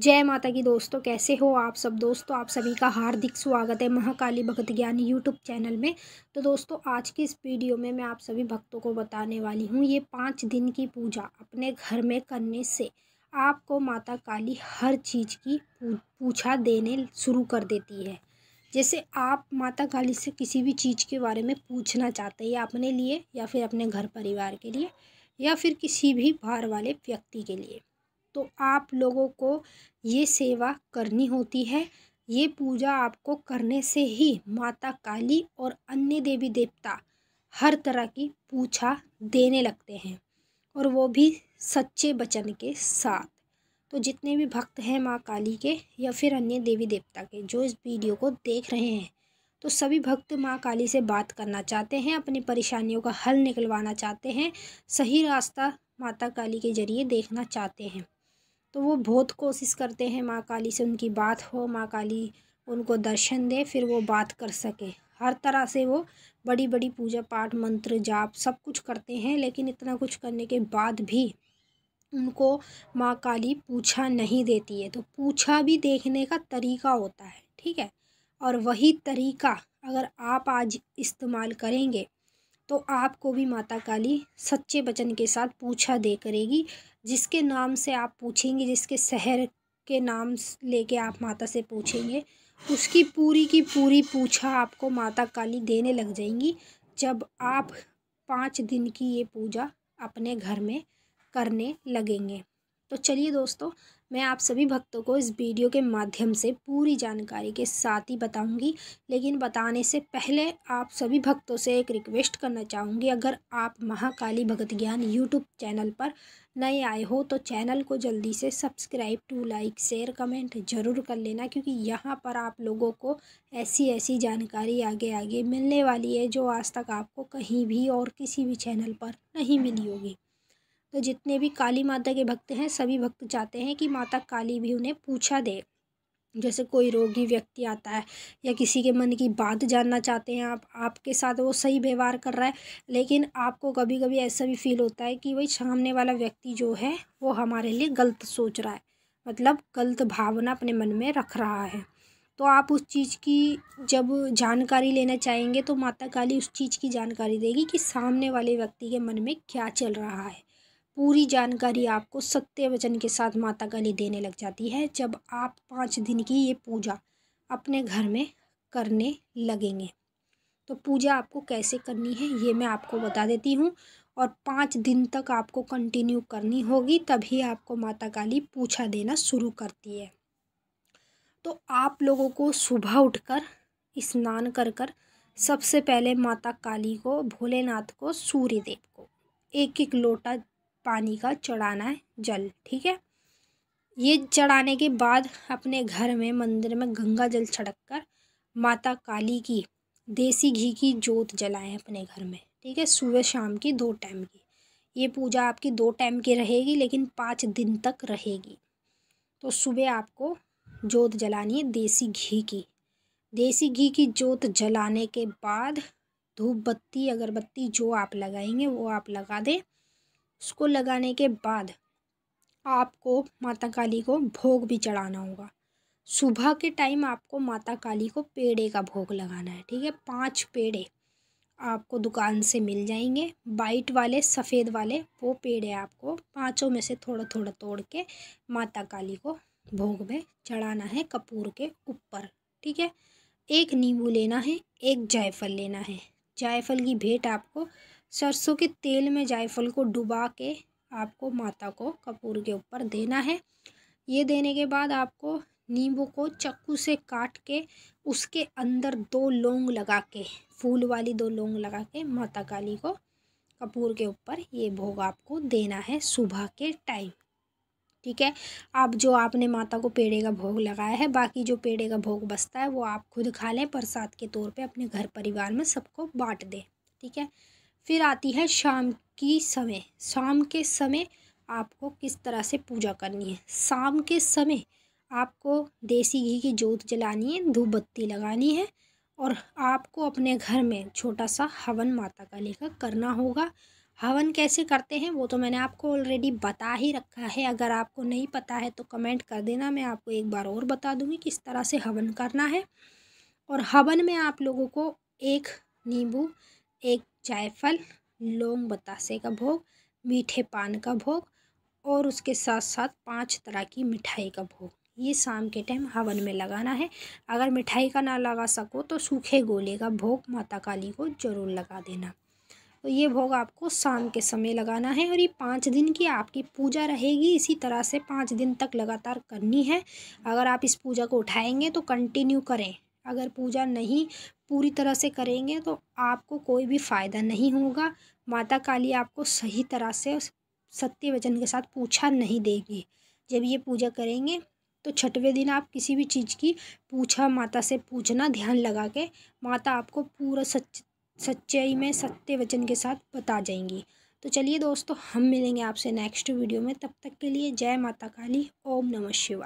जय माता की दोस्तों कैसे हो आप सब दोस्तों आप सभी का हार्दिक स्वागत है महाकाली भक्त ज्ञान यूट्यूब चैनल में तो दोस्तों आज की इस वीडियो में मैं आप सभी भक्तों को बताने वाली हूँ ये पाँच दिन की पूजा अपने घर में करने से आपको माता काली हर चीज़ की पूछा देने शुरू कर देती है जैसे आप माता काली से किसी भी चीज़ के बारे में पूछना चाहते हैं अपने लिए या फिर अपने घर परिवार के लिए या फिर किसी भी बाहर वाले व्यक्ति के लिए तो आप लोगों को ये सेवा करनी होती है ये पूजा आपको करने से ही माता काली और अन्य देवी देवता हर तरह की पूछा देने लगते हैं और वो भी सच्चे वचन के साथ तो जितने भी भक्त हैं माँ काली के या फिर अन्य देवी देवता के जो इस वीडियो को देख रहे हैं तो सभी भक्त माँ काली से बात करना चाहते हैं अपनी परेशानियों का हल निकलवाना चाहते हैं सही रास्ता माता काली के जरिए देखना चाहते हैं तो वो बहुत कोशिश करते हैं माँ काली से उनकी बात हो माँ काली उनको दर्शन दे फिर वो बात कर सके हर तरह से वो बड़ी बड़ी पूजा पाठ मंत्र जाप सब कुछ करते हैं लेकिन इतना कुछ करने के बाद भी उनको माँ काली पूछा नहीं देती है तो पूछा भी देखने का तरीका होता है ठीक है और वही तरीका अगर आप आज इस्तेमाल करेंगे तो आपको भी माता काली सच्चे वचन के साथ पूछा दे करेगी जिसके नाम से आप पूछेंगे जिसके शहर के नाम लेके आप माता से पूछेंगे उसकी पूरी की पूरी पूछा आपको माता काली देने लग जाएंगी जब आप पाँच दिन की ये पूजा अपने घर में करने लगेंगे तो चलिए दोस्तों मैं आप सभी भक्तों को इस वीडियो के माध्यम से पूरी जानकारी के साथ ही बताऊंगी लेकिन बताने से पहले आप सभी भक्तों से एक रिक्वेस्ट करना चाहूँगी अगर आप महाकाली भगत ज्ञान यूट्यूब चैनल पर नए आए हो तो चैनल को जल्दी से subscribe to like share comment ज़रूर कर लेना क्योंकि यहाँ पर आप लोगों को ऐसी ऐसी जानकारी आगे आगे मिलने वाली है जो आज तक आपको कहीं भी और किसी भी चैनल पर नहीं मिली होगी तो जितने भी काली माता के भक्त हैं सभी भक्त चाहते हैं कि माता काली भी उन्हें पूछा दे जैसे कोई रोगी व्यक्ति आता है या किसी के मन की बात जानना चाहते हैं आप आपके साथ वो सही व्यवहार कर रहा है लेकिन आपको कभी कभी ऐसा भी फील होता है कि भाई सामने वाला व्यक्ति जो है वो हमारे लिए गलत सोच रहा है मतलब गलत भावना अपने मन में रख रहा है तो आप उस चीज़ की जब जानकारी लेना चाहेंगे तो माता काली उस चीज़ की जानकारी देगी कि सामने वाले व्यक्ति के मन में क्या चल रहा है पूरी जानकारी आपको सत्य वचन के साथ माता काली देने लग जाती है जब आप पाँच दिन की ये पूजा अपने घर में करने लगेंगे तो पूजा आपको कैसे करनी है ये मैं आपको बता देती हूँ और पाँच दिन तक आपको कंटिन्यू करनी होगी तभी आपको माता काली पूछा देना शुरू करती है तो आप लोगों को सुबह उठकर स्नान कर कर सबसे पहले माता काली को भोलेनाथ को सूर्य देव को एक एक लोटा पानी का चढ़ाना है जल ठीक है ये चढ़ाने के बाद अपने घर में मंदिर में गंगा जल छड़क कर माता काली की देसी घी की जोत जलाएं अपने घर में ठीक है सुबह शाम की दो टाइम की ये पूजा आपकी दो टाइम की रहेगी लेकिन पाँच दिन तक रहेगी तो सुबह आपको जोत जलानी है देसी घी की देसी घी की जोत जलाने के बाद धूप बत्ती अगरबत्ती जो आप लगाएंगे वो आप लगा दें उसको लगाने के बाद आपको माता काली को भोग भी चढ़ाना होगा सुबह के टाइम आपको माता काली को पेड़े का भोग लगाना है ठीक है पांच पेड़े आपको दुकान से मिल जाएंगे वाइट वाले सफ़ेद वाले वो पेड़े आपको पाँचों में से थोड़ा थोड़ा तोड़ के माता काली को भोग में चढ़ाना है कपूर के ऊपर ठीक है एक नींबू लेना है एक जायफल लेना है जायफल की भेंट आपको सरसों के तेल में जायफल को डुबा के आपको माता को कपूर के ऊपर देना है ये देने के बाद आपको नींबू को चक्कू से काट के उसके अंदर दो लौंग लगा के फूल वाली दो लौंग लगा के माता काली को कपूर के ऊपर ये भोग आपको देना है सुबह के टाइम ठीक है आप जो आपने माता को पेड़े का भोग लगाया है बाकी जो पेड़े का भोग बसता है वो आप खुद खा लें प्रसाद के तौर पे अपने घर परिवार में सबको बांट दें ठीक है फिर आती है शाम की समय शाम के समय आपको किस तरह से पूजा करनी है शाम के समय आपको देसी घी की जोत जलानी है धूप बत्ती लगानी है और आपको अपने घर में छोटा सा हवन माता का लेकर करना होगा हवन कैसे करते हैं वो तो मैंने आपको ऑलरेडी बता ही रखा है अगर आपको नहीं पता है तो कमेंट कर देना मैं आपको एक बार और बता दूंगी किस तरह से हवन करना है और हवन में आप लोगों को एक नींबू एक जायफल लौंग बतासे का भोग मीठे पान का भोग और उसके साथ साथ पांच तरह की मिठाई का भोग ये शाम के टाइम हवन में लगाना है अगर मिठाई का ना लगा सको तो सूखे गोले का भोग माता काली को जरूर लगा देना तो ये भोग आपको शाम के समय लगाना है और ये पाँच दिन की आपकी पूजा रहेगी इसी तरह से पाँच दिन तक लगातार करनी है अगर आप इस पूजा को उठाएंगे तो कंटिन्यू करें अगर पूजा नहीं पूरी तरह से करेंगे तो आपको कोई भी फ़ायदा नहीं होगा माता काली आपको सही तरह से सत्य वचन के साथ पूछा नहीं देगी जब ये पूजा करेंगे तो छठवें दिन आप किसी भी चीज़ की पूछा माता से पूछना ध्यान लगा के माता आपको पूरा सच सच्चाई में सत्य वचन के साथ बता जाएंगी तो चलिए दोस्तों हम मिलेंगे आपसे नेक्स्ट वीडियो में तब तक के लिए जय माता काली ओम नमः शिवाय